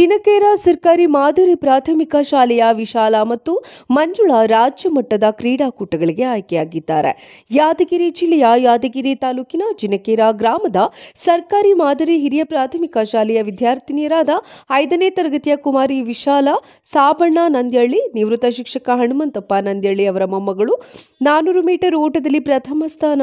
ಜಿನಕೇರ ಸರ್ಕಾರಿ ಮಾದರಿ ಪ್ರಾಥಮಿಕ ಶಾಲೆಯ ವಿಶಾಲ ಮತ್ತು ಮಂಜುಳಾ ರಾಜ್ಯ ಮಟ್ಟದ ಕ್ರೀಡಾಕೂಟಗಳಿಗೆ ಆಯ್ಕೆಯಾಗಿದ್ದಾರೆ ಯಾದಗಿರಿ ಜಿಲ್ಲೆಯ ಯಾದಗಿರಿ ತಾಲೂಕಿನ ಜಿನಕೇರ ಗ್ರಾಮದ ಸರ್ಕಾರಿ ಮಾದರಿ ಹಿರಿಯ ಪ್ರಾಥಮಿಕ ಶಾಲೆಯ ವಿದ್ಯಾರ್ಥಿನಿಯರಾದ ಐದನೇ ತರಗತಿಯ ಕುಮಾರಿ ವಿಶಾಲ ಸಾಬಣ್ಣ ನಂದ್ಯಳ್ಳಿ ನಿವೃತ್ತ ಶಿಕ್ಷಕ ಹನುಮಂತಪ್ಪ ನಂದ್ಯಳ್ಳಿ ಅವರ ಮೊಮ್ಮಗಳು ನಾನೂರು ಮೀಟರ್ ಓಟದಲ್ಲಿ ಪ್ರಥಮ ಸ್ಥಾನ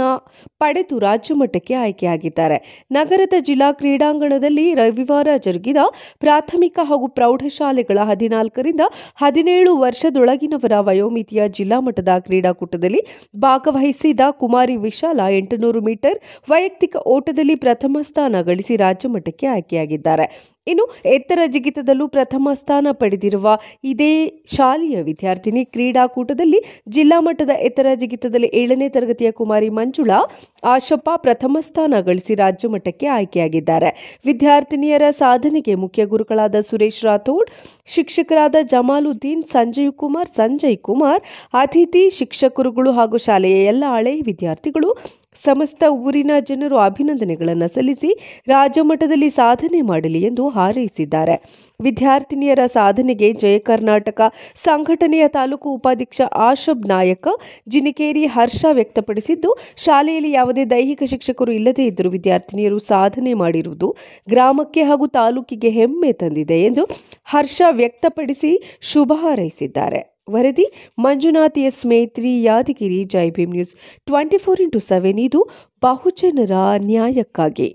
ಪಡೆದು ರಾಜ್ಯಮಟ್ಟಕ್ಕೆ ಆಯ್ಕೆಯಾಗಿದ್ದಾರೆ ನಗರದ ಜಿಲ್ಲಾ ಕ್ರೀಡಾಂಗಣದಲ್ಲಿ ರವಿವಾರ ಜರುಗಿದ ಪ್ರಾಥಮಿಕ ಹಾಗೂ ಪ್ರೌಢಶಾಲೆಗಳ ಹದಿನಾಲ್ಕರಿಂದ ಹದಿನೇಳು ವರ್ಷದೊಳಗಿನವರ ವಯೋಮಿತಿಯ ಜಿಲ್ಲಾ ಮಟ್ಟದ ಕ್ರೀಡಾಕೂಟದಲ್ಲಿ ಭಾಗವಹಿಸಿದ ಕುಮಾರಿ ವಿಶಾಲ ಎಂಟುನೂರು ಮೀಟರ್ ವೈಯಕ್ತಿಕ ಓಟದಲ್ಲಿ ಪ್ರಥಮ ಸ್ಥಾನ ಗಳಿಸಿ ರಾಜ್ಯಮಟ್ಟಕ್ಕೆ ಆಯ್ಕೆಯಾಗಿದ್ದಾರೆ ಇನ್ನು ಎತ್ತರ ಜಿಗಿತದಲ್ಲೂ ಪ್ರಥಮ ಸ್ಥಾನ ಪಡೆದಿರುವ ಇದೇ ಶಾಲೆಯ ವಿದ್ಯಾರ್ಥಿನಿ ಕ್ರೀಡಾಕೂಟದಲ್ಲಿ ಜಿಲ್ಲಾ ಮಟ್ಟದ ಎತ್ತರ ಜಿಗಿತದಲ್ಲಿ ಏಳನೇ ತರಗತಿಯ ಕುಮಾರಿ ಮಂಜುಳಾ ಆಶಪ್ಪ ಪ್ರಥಮ ಸ್ಥಾನ ಗಳಿಸಿ ರಾಜ್ಯ ಮಟ್ಟಕ್ಕೆ ಆಯ್ಕೆಯಾಗಿದ್ದಾರೆ ವಿದ್ಯಾರ್ಥಿನಿಯರ ಸಾಧನೆಗೆ ಮುಖ್ಯ ಗುರುಗಳಾದ ಸುರೇಶ್ ರಾಥೋಡ್ ಶಿಕ್ಷಕರಾದ ಜಮಾಲುದ್ದೀನ್ ಸಂಜಯ್ ಕುಮಾರ್ ಸಂಜಯ್ ಕುಮಾರ್ ಅತಿಥಿ ಶಿಕ್ಷಕರುಗಳು ಹಾಗೂ ಶಾಲೆಯ ಎಲ್ಲ ಹಳೆಯ ವಿದ್ಯಾರ್ಥಿಗಳು ಸಮಸ್ತ ಊರಿನ ಜನರು ಅಭಿನಂದನೆಗಳನ್ನು ಸಲ್ಲಿಸಿ ರಾಜ್ಯಮಟ್ಟದಲ್ಲಿ ಸಾಧನೆ ಮಾಡಲಿ ಎಂದು ಹಾರೈಸಿದ್ದಾರೆ ವಿದ್ಯಾರ್ಥಿನಿಯರ ಸಾಧನೆಗೆ ಜಯ ಕರ್ನಾಟಕ ಸಂಘಟನೆಯ ತಾಲೂಕು ಉಪಾಧ್ಯಕ್ಷ ಆಶಬ್ ನಾಯಕ ಜಿನಿಕೇರಿ ಹರ್ಷ ವ್ಯಕ್ತಪಡಿಸಿದ್ದು ಶಾಲೆಯಲ್ಲಿ ಯಾವುದೇ ದೈಹಿಕ ಶಿಕ್ಷಕರು ಇಲ್ಲದೇ ಇದ್ದರೂ ವಿದ್ಯಾರ್ಥಿನಿಯರು ಸಾಧನೆ ಮಾಡಿರುವುದು ಗ್ರಾಮಕ್ಕೆ ಹಾಗೂ ತಾಲೂಕಿಗೆ ಹೆಮ್ಮೆ ತಂದಿದೆ ಎಂದು ಹರ್ಷ ವ್ಯಕ್ತಪಡಿಸಿ ಶುಭ ಹಾರೈಸಿದ್ದಾರೆ ವರದಿ Manjunath S Maitri Yadgir Jai news twenty four into seven ಇದು ಬಹುಜನರ ನ್ಯಾಯಕ್ಕಾಗಿ